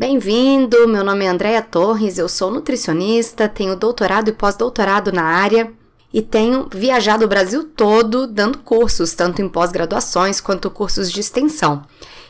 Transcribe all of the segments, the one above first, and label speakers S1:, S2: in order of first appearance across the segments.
S1: Bem-vindo! Meu nome é Andréa Torres, eu sou nutricionista, tenho doutorado e pós-doutorado na área e tenho viajado o Brasil todo dando cursos, tanto em pós-graduações quanto cursos de extensão.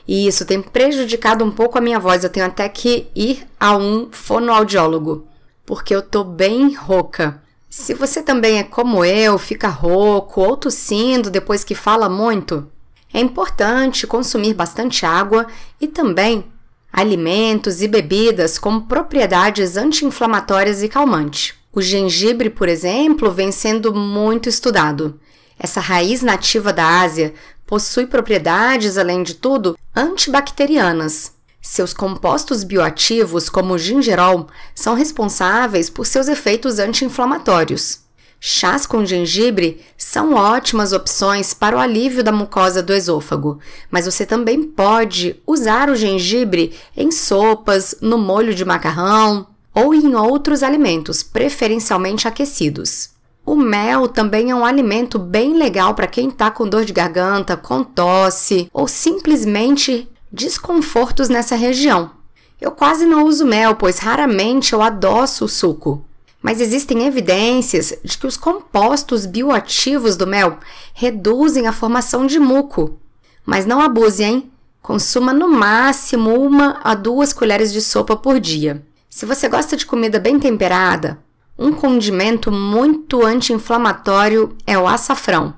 S1: E isso tem prejudicado um pouco a minha voz, eu tenho até que ir a um fonoaudiólogo, porque eu tô bem rouca. Se você também é como eu, fica rouco ou tossindo depois que fala muito, é importante consumir bastante água e também alimentos e bebidas com propriedades anti-inflamatórias e calmantes. O gengibre, por exemplo, vem sendo muito estudado. Essa raiz nativa da Ásia possui propriedades, além de tudo, antibacterianas. Seus compostos bioativos, como o gingerol, são responsáveis por seus efeitos anti-inflamatórios. Chás com gengibre são ótimas opções para o alívio da mucosa do esôfago, mas você também pode usar o gengibre em sopas, no molho de macarrão ou em outros alimentos, preferencialmente aquecidos. O mel também é um alimento bem legal para quem está com dor de garganta, com tosse ou simplesmente desconfortos nessa região. Eu quase não uso mel, pois raramente eu adoço o suco. Mas existem evidências de que os compostos bioativos do mel reduzem a formação de muco. Mas não abuse, hein? Consuma no máximo uma a duas colheres de sopa por dia. Se você gosta de comida bem temperada, um condimento muito anti-inflamatório é o açafrão.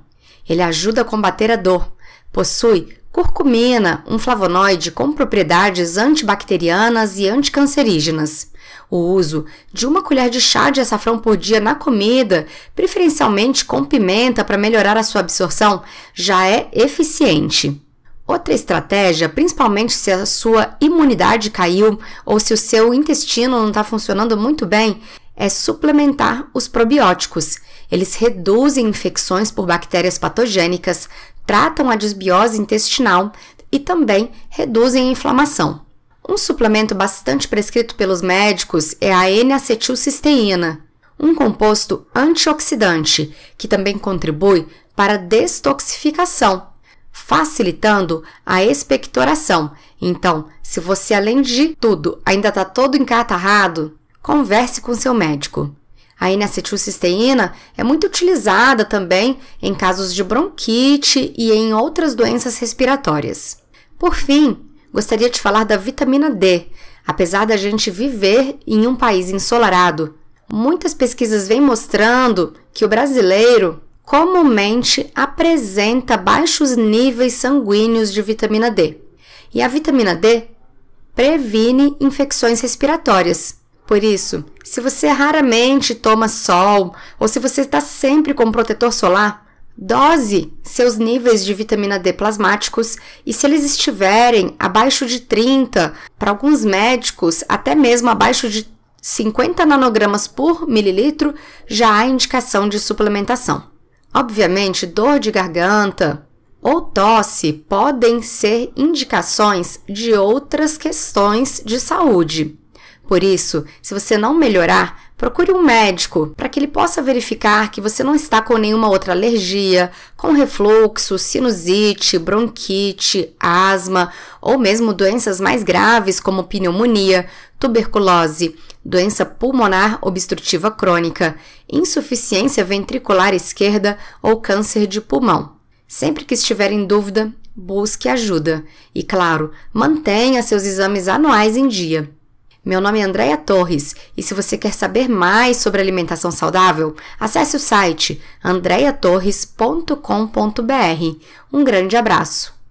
S1: Ele ajuda a combater a dor, possui Curcumina, um flavonoide com propriedades antibacterianas e anticancerígenas. O uso de uma colher de chá de açafrão por dia na comida, preferencialmente com pimenta para melhorar a sua absorção, já é eficiente. Outra estratégia, principalmente se a sua imunidade caiu ou se o seu intestino não está funcionando muito bem, é suplementar os probióticos, eles reduzem infecções por bactérias patogênicas, tratam a desbiose intestinal e também reduzem a inflamação. Um suplemento bastante prescrito pelos médicos é a N-acetilcisteína, um composto antioxidante que também contribui para a destoxificação, facilitando a expectoração. Então, se você além de tudo ainda está todo encatarrado, converse com seu médico. A N-acetilcisteína é muito utilizada também em casos de bronquite e em outras doenças respiratórias. Por fim, gostaria de falar da vitamina D. Apesar da gente viver em um país ensolarado, muitas pesquisas vêm mostrando que o brasileiro comumente apresenta baixos níveis sanguíneos de vitamina D. E a vitamina D previne infecções respiratórias. Por isso, se você raramente toma sol ou se você está sempre com protetor solar, dose seus níveis de vitamina D plasmáticos e se eles estiverem abaixo de 30, para alguns médicos, até mesmo abaixo de 50 nanogramas por mililitro, já há indicação de suplementação. Obviamente, dor de garganta ou tosse podem ser indicações de outras questões de saúde. Por isso, se você não melhorar, procure um médico para que ele possa verificar que você não está com nenhuma outra alergia, com refluxo, sinusite, bronquite, asma ou mesmo doenças mais graves como pneumonia, tuberculose, doença pulmonar obstrutiva crônica, insuficiência ventricular esquerda ou câncer de pulmão. Sempre que estiver em dúvida, busque ajuda e, claro, mantenha seus exames anuais em dia. Meu nome é Andréia Torres e se você quer saber mais sobre alimentação saudável, acesse o site andreatorres.com.br. Um grande abraço!